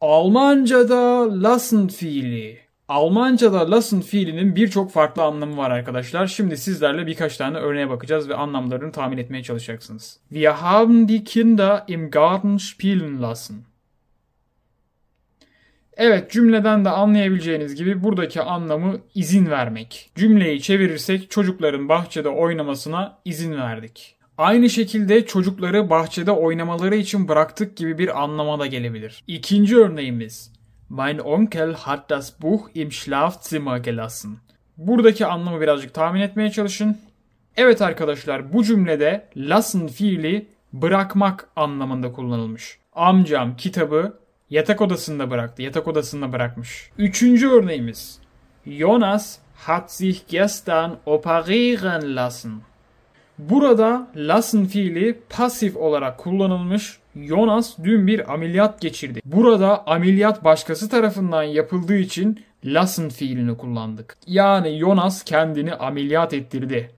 Almanca'da lassen fiili. Almanca'da lassen fiilinin birçok farklı anlamı var arkadaşlar. Şimdi sizlerle birkaç tane örneğe bakacağız ve anlamlarını tahmin etmeye çalışacaksınız. Wir haben die Kinder im Garten spielen lassen. Evet cümleden de anlayabileceğiniz gibi buradaki anlamı izin vermek. Cümleyi çevirirsek çocukların bahçede oynamasına izin verdik. Aynı şekilde çocukları bahçede oynamaları için bıraktık gibi bir anlama da gelebilir. İkinci örneğimiz Mein Onkel hat das Buch im Schlafzimmer gelassen. Buradaki anlamı birazcık tahmin etmeye çalışın. Evet arkadaşlar bu cümlede lassen fiili bırakmak anlamında kullanılmış. Amcam kitabı yatak odasında bıraktı. Yatak odasında bırakmış. Üçüncü örneğimiz. Jonas hat sich gestern operieren lassen. Burada lassen fiili pasif olarak kullanılmış. Jonas dün bir ameliyat geçirdi. Burada ameliyat başkası tarafından yapıldığı için lassen fiilini kullandık. Yani Jonas kendini ameliyat ettirdi.